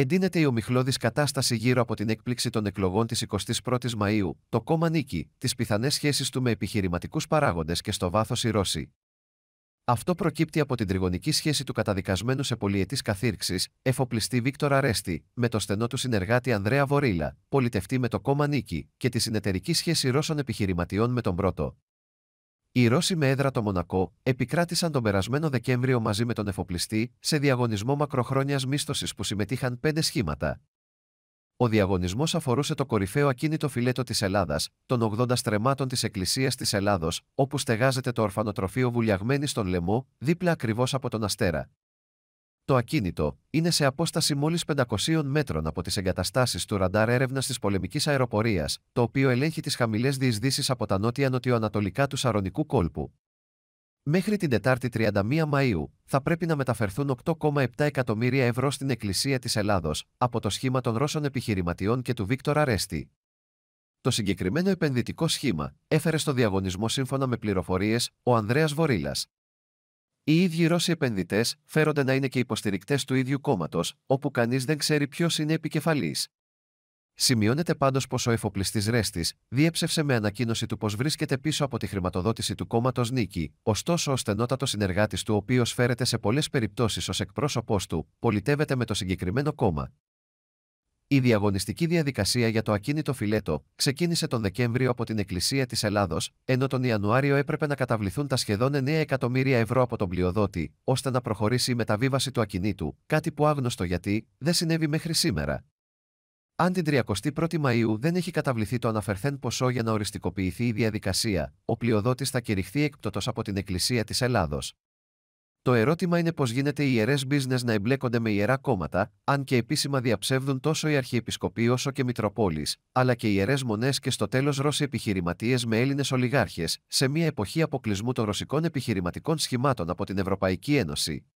Εντείνεται η ομιχλώδης κατάσταση γύρω από την έκπληξη των εκλογών της 21η Μαου, το κόμμα νίκη, τις πιθανές σχέσεις του με επιχειρηματικούς παράγοντες και στο βάθος οι Ρώσοι. Αυτό προκύπτει από την τριγωνική σχέση του καταδικασμένου σε πολιετής καθήρξης, εφοπλιστή Βίκτορα Αρέστη, με το στενό του συνεργάτη Ανδρέα Βορίλα, πολιτευτή με το κόμμα Νίκη, και τη συνεταιρική σχέση Ρώσων επιχειρηματιών με τον πρώτο. Οι Ρώσοι με έδρα το Μονακό επικράτησαν τον περασμένο Δεκέμβριο μαζί με τον εφοπλιστή σε διαγωνισμό μακροχρόνιας μίσθωσης που συμμετείχαν πέντε σχήματα. Ο διαγωνισμός αφορούσε το κορυφαίο ακίνητο φιλέτο της Ελλάδας, των 80 στρεμάτων της Εκκλησίας της Ελλάδος, όπου στεγάζεται το ορφανοτροφείο βουλιαγμένη στον λαιμό, δίπλα ακριβώς από τον Αστέρα. Το ακίνητο είναι σε απόσταση μόλις 500 μέτρων από τις εγκαταστάσεις του ραντάρ έρευνας της πολεμικής αεροπορίας, το οποίο ελέγχει τις χαμηλές διεισδύσεις από τα νότια-νοτιοανατολικά του Σαρονικού κόλπου. Μέχρι την Τετάρτη 31 Μαΐου θα πρέπει να μεταφερθούν 8,7 εκατομμύρια ευρώ στην Εκκλησία της Ελλάδος από το σχήμα των Ρώσων επιχειρηματιών και του Βίκτορα Ρέστη. Το συγκεκριμένο επενδυτικό σχήμα έφερε στο διαγωνισμό σύμφωνα με πληροφορίες ο Ανδρέας Βορύλας, οι ίδιοι Ρώσοι επενδυτές φέρονται να είναι και υποστηρικτές του ίδιου κόμματος, όπου κανείς δεν ξέρει ποιος είναι επικεφαλής. Σημειώνεται πάντως πως ο εφοπλιστής Ρέστης διέψευσε με ανακοίνωση του πως βρίσκεται πίσω από τη χρηματοδότηση του κόμματος Νίκη, ωστόσο ο στενότατος συνεργάτης του, ο οποίος φέρεται σε πολλές περιπτώσεις ως εκπρόσωπός του, πολιτεύεται με το συγκεκριμένο κόμμα. Η διαγωνιστική διαδικασία για το ακίνητο φιλέτο ξεκίνησε τον Δεκέμβριο από την Εκκλησία της Ελλάδος, ενώ τον Ιανουάριο έπρεπε να καταβληθούν τα σχεδόν 9 εκατομμύρια ευρώ από τον πλειοδότη, ώστε να προχωρήσει η μεταβίβαση του ακινήτου, κάτι που άγνωστο γιατί δεν συνέβη μέχρι σήμερα. Αν την 31η Μαου δεν έχει καταβληθεί το αναφερθέν ποσό για να οριστικοποιηθεί η διαδικασία, ο πλειοδότης θα κηρυχθεί έκπτωτος από την Εκκλησία της Ελλάδος. Το ερώτημα είναι πώς γίνεται οι ιερές business να εμπλέκονται με ιερά κόμματα, αν και επίσημα διαψεύδουν τόσο οι Αρχιεπισκοποί όσο και Μητροπόλεις, αλλά και οι ιερές μονές και στο τέλος Ρώσοι επιχειρηματίες με Έλληνες ολιγάρχες, σε μια εποχή αποκλεισμού των ρωσικών επιχειρηματικών σχημάτων από την Ευρωπαϊκή Ένωση.